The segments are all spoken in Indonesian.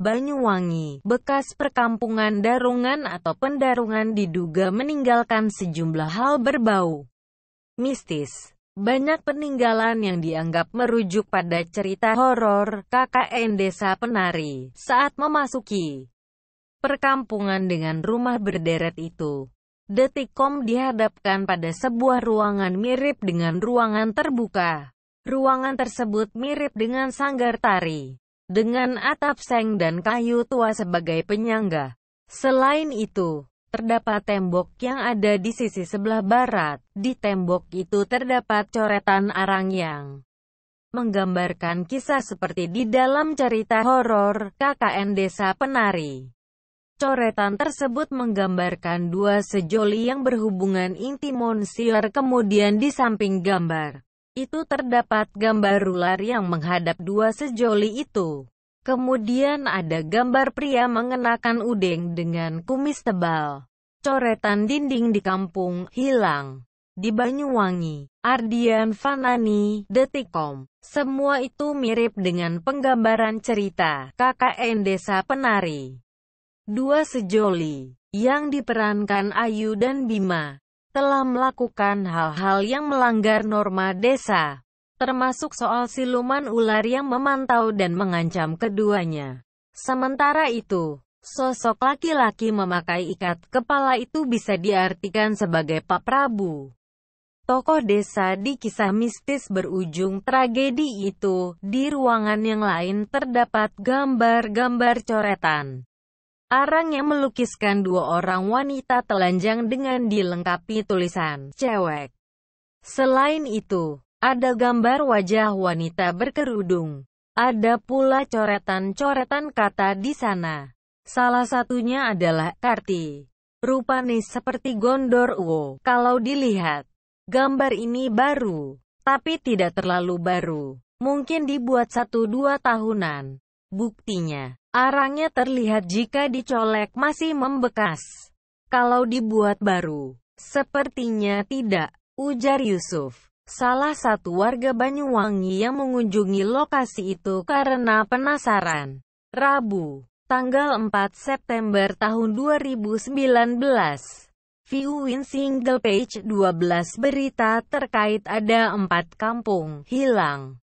Banyuwangi, bekas perkampungan Darungan atau Pendarungan diduga meninggalkan sejumlah hal berbau mistis. Banyak peninggalan yang dianggap merujuk pada cerita horor KKN Desa Penari saat memasuki perkampungan dengan rumah berderet itu. Detikom dihadapkan pada sebuah ruangan mirip dengan ruangan terbuka. Ruangan tersebut mirip dengan sanggar tari dengan atap seng dan kayu tua sebagai penyangga. Selain itu, terdapat tembok yang ada di sisi sebelah barat. Di tembok itu terdapat coretan arang yang menggambarkan kisah seperti di dalam cerita horor KKN Desa Penari. Coretan tersebut menggambarkan dua sejoli yang berhubungan intimonsier kemudian di samping gambar itu terdapat gambar ular yang menghadap dua sejoli itu. Kemudian ada gambar pria mengenakan udeng dengan kumis tebal. Coretan dinding di kampung, hilang. Di Banyuwangi, Ardian Fanani, Detikom. Semua itu mirip dengan penggambaran cerita KKN Desa Penari. Dua sejoli, yang diperankan Ayu dan Bima, telah melakukan hal-hal yang melanggar norma desa, termasuk soal siluman ular yang memantau dan mengancam keduanya. Sementara itu, sosok laki-laki memakai ikat kepala itu bisa diartikan sebagai Pak Prabu. Tokoh desa di kisah mistis berujung tragedi itu, di ruangan yang lain terdapat gambar-gambar coretan. Arang yang melukiskan dua orang wanita telanjang dengan dilengkapi tulisan cewek. Selain itu, ada gambar wajah wanita berkerudung. Ada pula coretan-coretan kata di sana. Salah satunya adalah Karti. Rupanya seperti Gondor Uo. Kalau dilihat, gambar ini baru, tapi tidak terlalu baru. Mungkin dibuat satu dua tahunan. Buktinya, Arangnya terlihat jika dicolek masih membekas. Kalau dibuat baru, sepertinya tidak, ujar Yusuf. Salah satu warga Banyuwangi yang mengunjungi lokasi itu karena penasaran. Rabu, tanggal 4 September tahun 2019. Viewin single page 12 berita terkait ada empat kampung hilang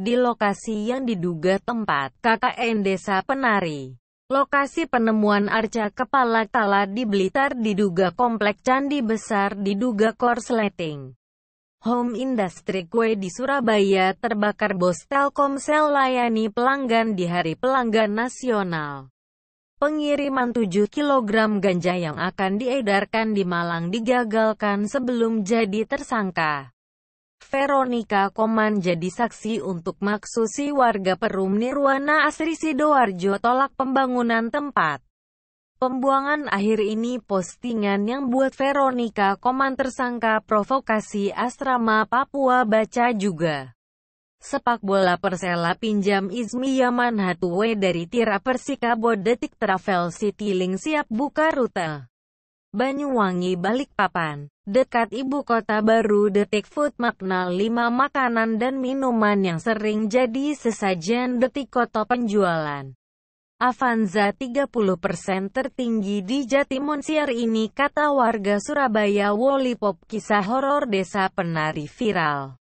di lokasi yang diduga tempat KKN Desa Penari. Lokasi penemuan arca kepala tala di Blitar diduga komplek candi besar diduga korsleting. Home Industry Kue di Surabaya terbakar bos Telkomsel layani pelanggan di Hari Pelanggan Nasional. Pengiriman 7 kg ganja yang akan diedarkan di Malang digagalkan sebelum jadi tersangka. Veronica Koman jadi saksi untuk maksusi warga Perum Nirwana Asri Sidoarjo tolak pembangunan tempat. Pembuangan akhir ini postingan yang buat Veronica Koman tersangka provokasi asrama Papua baca juga. Sepak bola Persela pinjam Izmi Yaman Hatue dari Tira Persikabo Detik Travel City Link siap buka rute. Banyuwangi Balikpapan. Dekat ibu kota baru Detik Food makna 5 makanan dan minuman yang sering jadi sesajen Detik kota penjualan. Avanza 30% tertinggi di Jatimonsiar ini kata warga Surabaya Wolipop kisah horor desa penari viral.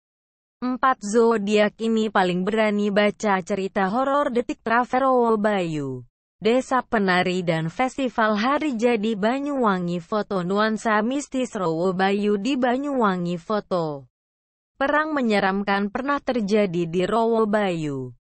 Empat zodiak ini paling berani baca cerita horor Detik Travero Bayu. Desa Penari dan Festival Hari Jadi Banyuwangi Foto Nuansa Mistis Rowo Bayu di Banyuwangi Foto Perang menyeramkan pernah terjadi di Rowo Bayu.